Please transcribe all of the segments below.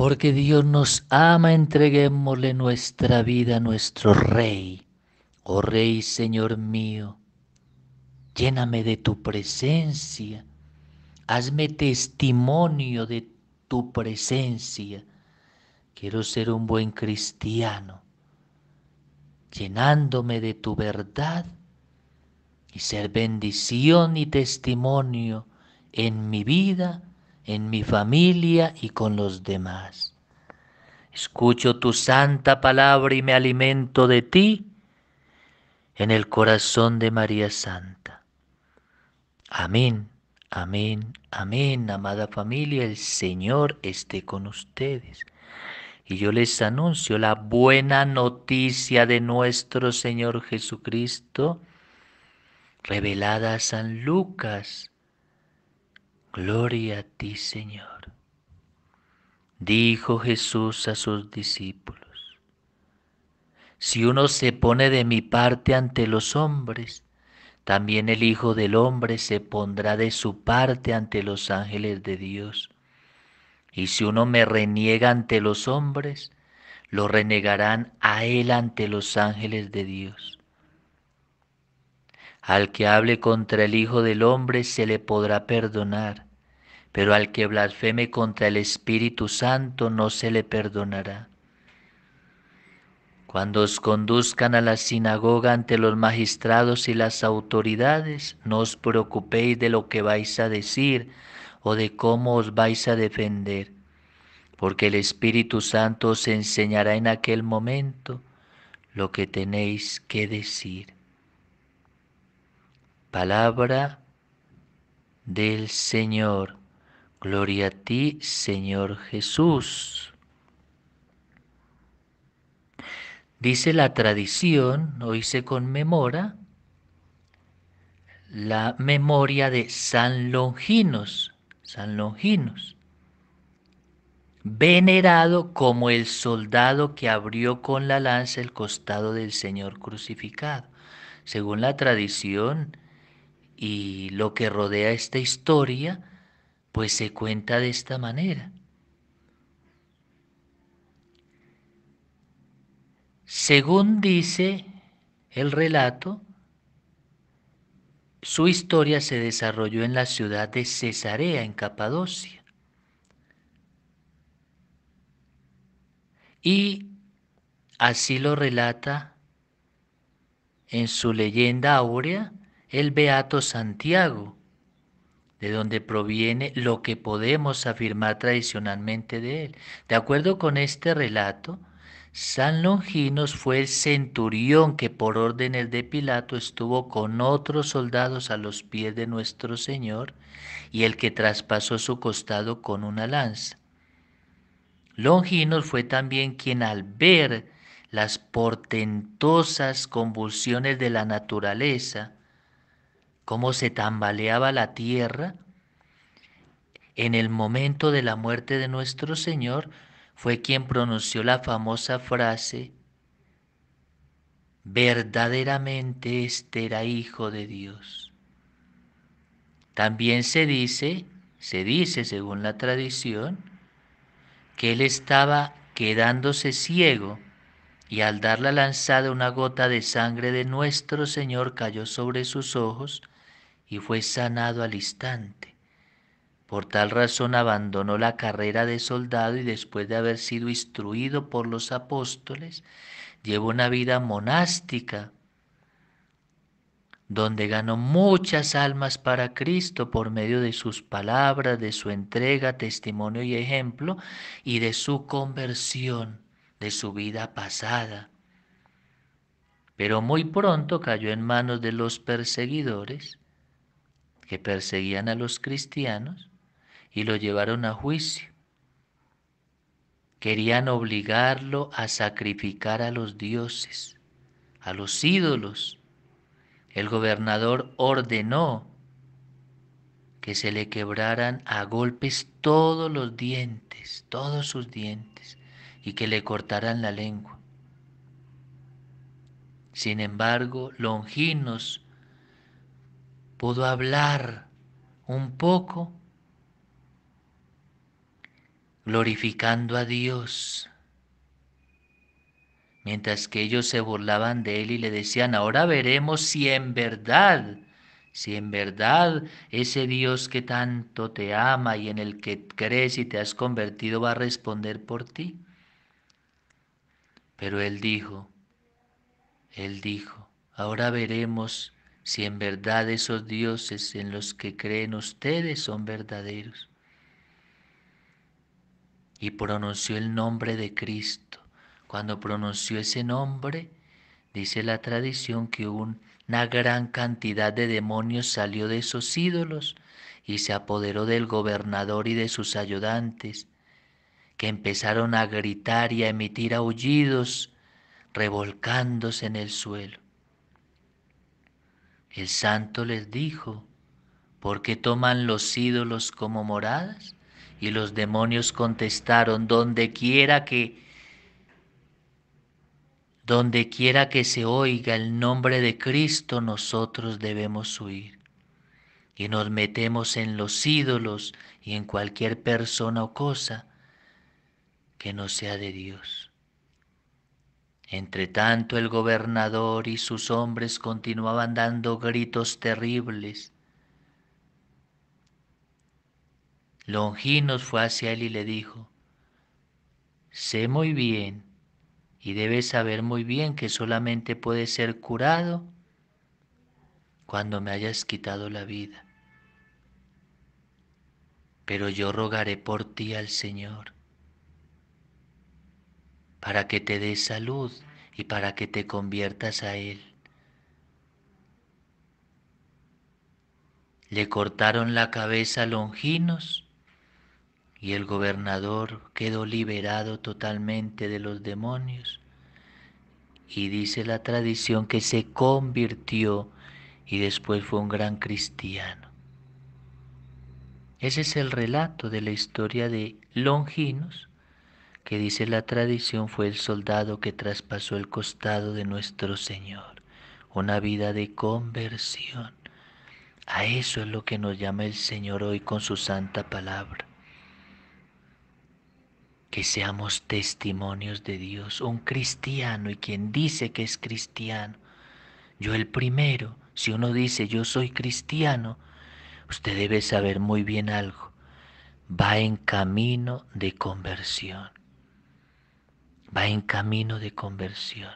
porque Dios nos ama, entreguémosle nuestra vida a nuestro Rey. Oh Rey, Señor mío, lléname de tu presencia, hazme testimonio de tu presencia. Quiero ser un buen cristiano, llenándome de tu verdad y ser bendición y testimonio en mi vida en mi familia y con los demás. Escucho tu santa palabra y me alimento de ti en el corazón de María Santa. Amén, amén, amén, amada familia, el Señor esté con ustedes. Y yo les anuncio la buena noticia de nuestro Señor Jesucristo, revelada a San Lucas Gloria a ti, Señor. Dijo Jesús a sus discípulos, si uno se pone de mi parte ante los hombres, también el Hijo del Hombre se pondrá de su parte ante los ángeles de Dios. Y si uno me reniega ante los hombres, lo renegarán a él ante los ángeles de Dios. Al que hable contra el Hijo del Hombre se le podrá perdonar, pero al que blasfeme contra el Espíritu Santo no se le perdonará. Cuando os conduzcan a la sinagoga ante los magistrados y las autoridades, no os preocupéis de lo que vais a decir o de cómo os vais a defender, porque el Espíritu Santo os enseñará en aquel momento lo que tenéis que decir. Palabra del Señor. Gloria a ti, Señor Jesús. Dice la tradición, hoy se conmemora la memoria de San Longinos, San Longinos, venerado como el soldado que abrió con la lanza el costado del Señor crucificado. Según la tradición, y lo que rodea esta historia, pues se cuenta de esta manera. Según dice el relato, su historia se desarrolló en la ciudad de Cesarea, en Capadocia. Y así lo relata en su leyenda áurea el Beato Santiago, de donde proviene lo que podemos afirmar tradicionalmente de él. De acuerdo con este relato, San Longinos fue el centurión que por órdenes de Pilato estuvo con otros soldados a los pies de nuestro Señor y el que traspasó su costado con una lanza. Longinos fue también quien al ver las portentosas convulsiones de la naturaleza cómo se tambaleaba la tierra, en el momento de la muerte de nuestro Señor, fue quien pronunció la famosa frase, verdaderamente este era hijo de Dios. También se dice, se dice según la tradición, que él estaba quedándose ciego y al dar la lanzada una gota de sangre de nuestro Señor cayó sobre sus ojos, y fue sanado al instante. Por tal razón abandonó la carrera de soldado y después de haber sido instruido por los apóstoles, llevó una vida monástica, donde ganó muchas almas para Cristo por medio de sus palabras, de su entrega, testimonio y ejemplo, y de su conversión, de su vida pasada. Pero muy pronto cayó en manos de los perseguidores que perseguían a los cristianos y lo llevaron a juicio. Querían obligarlo a sacrificar a los dioses, a los ídolos. El gobernador ordenó que se le quebraran a golpes todos los dientes, todos sus dientes, y que le cortaran la lengua. Sin embargo, Longinos pudo hablar un poco glorificando a Dios. Mientras que ellos se burlaban de él y le decían, ahora veremos si en verdad, si en verdad ese Dios que tanto te ama y en el que crees y te has convertido va a responder por ti. Pero él dijo, él dijo, ahora veremos si en verdad esos dioses en los que creen ustedes son verdaderos. Y pronunció el nombre de Cristo. Cuando pronunció ese nombre, dice la tradición que una gran cantidad de demonios salió de esos ídolos y se apoderó del gobernador y de sus ayudantes, que empezaron a gritar y a emitir aullidos, revolcándose en el suelo. El santo les dijo, ¿por qué toman los ídolos como moradas? Y los demonios contestaron, donde quiera que donde quiera que se oiga el nombre de Cristo, nosotros debemos huir. Y nos metemos en los ídolos y en cualquier persona o cosa que no sea de Dios. Entre tanto el gobernador y sus hombres continuaban dando gritos terribles. Longinos fue hacia él y le dijo, sé muy bien y debes saber muy bien que solamente puedes ser curado cuando me hayas quitado la vida. Pero yo rogaré por ti al Señor para que te des salud y para que te conviertas a Él. Le cortaron la cabeza a Longinos y el gobernador quedó liberado totalmente de los demonios. Y dice la tradición que se convirtió y después fue un gran cristiano. Ese es el relato de la historia de Longinos que dice la tradición fue el soldado que traspasó el costado de nuestro Señor, una vida de conversión. A eso es lo que nos llama el Señor hoy con su santa palabra. Que seamos testimonios de Dios, un cristiano y quien dice que es cristiano. Yo el primero, si uno dice yo soy cristiano, usted debe saber muy bien algo. Va en camino de conversión va en camino de conversión.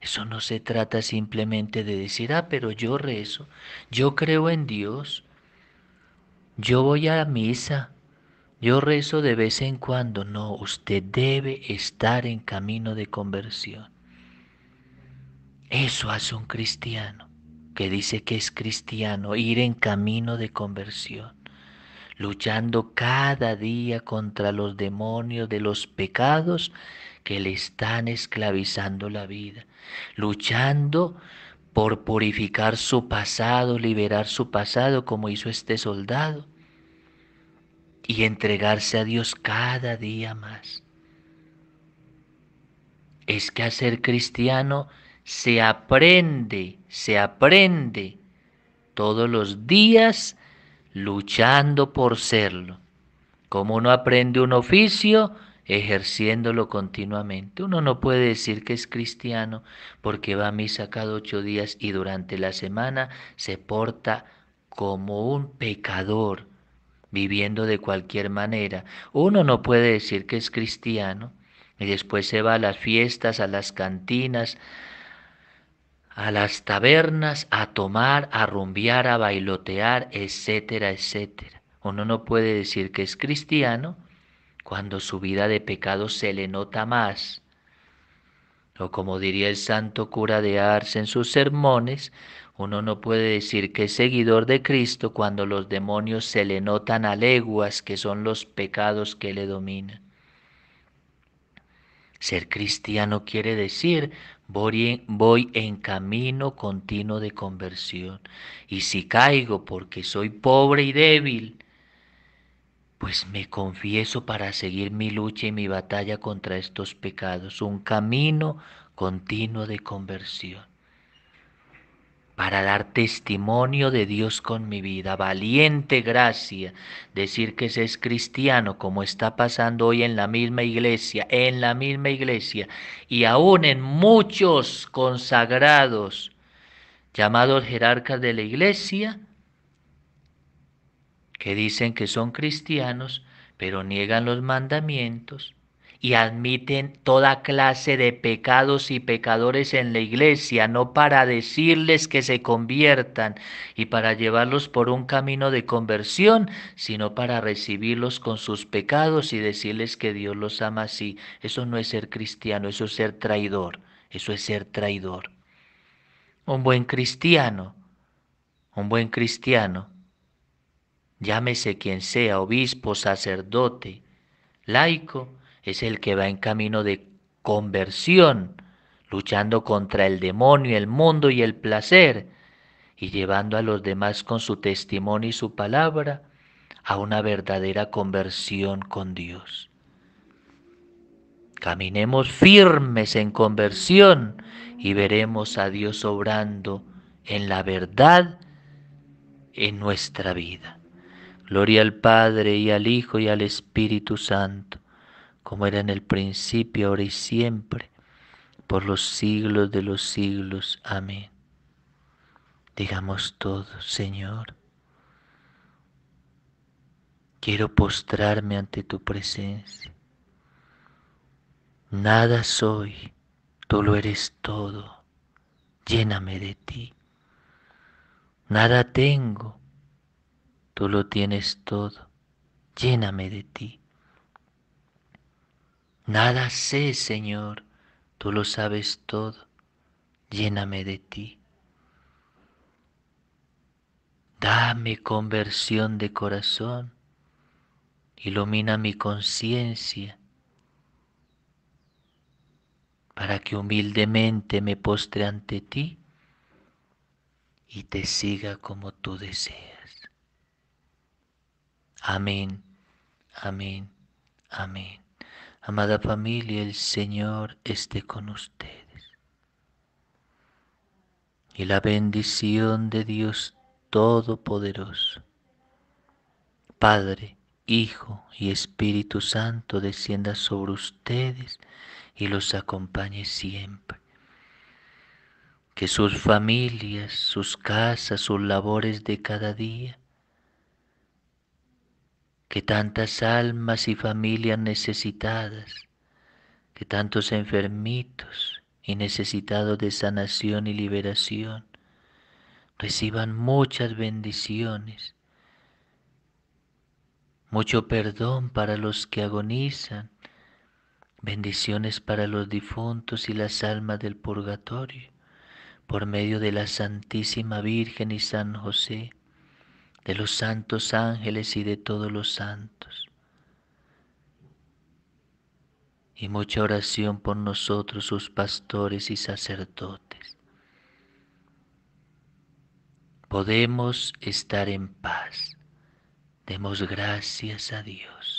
Eso no se trata simplemente de decir, ah, pero yo rezo, yo creo en Dios, yo voy a la misa, yo rezo de vez en cuando. No, usted debe estar en camino de conversión. Eso hace un cristiano que dice que es cristiano, ir en camino de conversión, luchando cada día contra los demonios de los pecados que le están esclavizando la vida, luchando por purificar su pasado, liberar su pasado como hizo este soldado y entregarse a Dios cada día más. Es que a ser cristiano se aprende, se aprende todos los días luchando por serlo. Como uno aprende un oficio, ejerciéndolo continuamente. Uno no puede decir que es cristiano porque va a misa cada ocho días y durante la semana se porta como un pecador, viviendo de cualquier manera. Uno no puede decir que es cristiano y después se va a las fiestas, a las cantinas, a las tabernas, a tomar, a rumbear, a bailotear, etcétera, etcétera. Uno no puede decir que es cristiano cuando su vida de pecado se le nota más. O como diría el santo cura de Ars en sus sermones, uno no puede decir que es seguidor de Cristo cuando los demonios se le notan a leguas, que son los pecados que le dominan. Ser cristiano quiere decir voy en, voy en, camino continuo de conversión. Y si caigo porque soy pobre y débil, pues me confieso para seguir mi lucha y mi batalla contra estos pecados, un camino continuo de conversión, para dar testimonio de Dios con mi vida, valiente gracia, decir que se es cristiano como está pasando hoy en la misma iglesia, en la misma iglesia y aún en muchos consagrados llamados jerarcas de la iglesia, que dicen que son cristianos, pero niegan los mandamientos y admiten toda clase de pecados y pecadores en la iglesia, no para decirles que se conviertan y para llevarlos por un camino de conversión, sino para recibirlos con sus pecados y decirles que Dios los ama así. Eso no es ser cristiano, eso es ser traidor, eso es ser traidor. Un buen cristiano, un buen cristiano llámese quien sea, obispo, sacerdote, laico, es el que va en camino de conversión, luchando contra el demonio, el mundo y el placer, y llevando a los demás con su testimonio y su palabra a una verdadera conversión con Dios. Caminemos firmes en conversión y veremos a Dios obrando en la verdad en nuestra vida. Gloria al Padre y al Hijo y al Espíritu Santo, como era en el principio, ahora y siempre, por los siglos de los siglos. Amén. Digamos todos, Señor, quiero postrarme ante tu presencia. Nada soy, tú lo eres todo. Lléname de ti. Nada tengo, Tú lo tienes todo. Lléname de ti. Nada sé, Señor. Tú lo sabes todo. Lléname de ti. Dame conversión de corazón. Ilumina mi conciencia para que humildemente me postre ante ti y te siga como tú deseas. Amén, amén, amén. Amada familia, el Señor esté con ustedes. Y la bendición de Dios Todopoderoso, Padre, Hijo y Espíritu Santo descienda sobre ustedes y los acompañe siempre. Que sus familias, sus casas, sus labores de cada día que tantas almas y familias necesitadas, que tantos enfermitos y necesitados de sanación y liberación reciban muchas bendiciones, mucho perdón para los que agonizan, bendiciones para los difuntos y las almas del purgatorio, por medio de la Santísima Virgen y San José de los santos ángeles y de todos los santos. Y mucha oración por nosotros, sus pastores y sacerdotes. Podemos estar en paz. Demos gracias a Dios.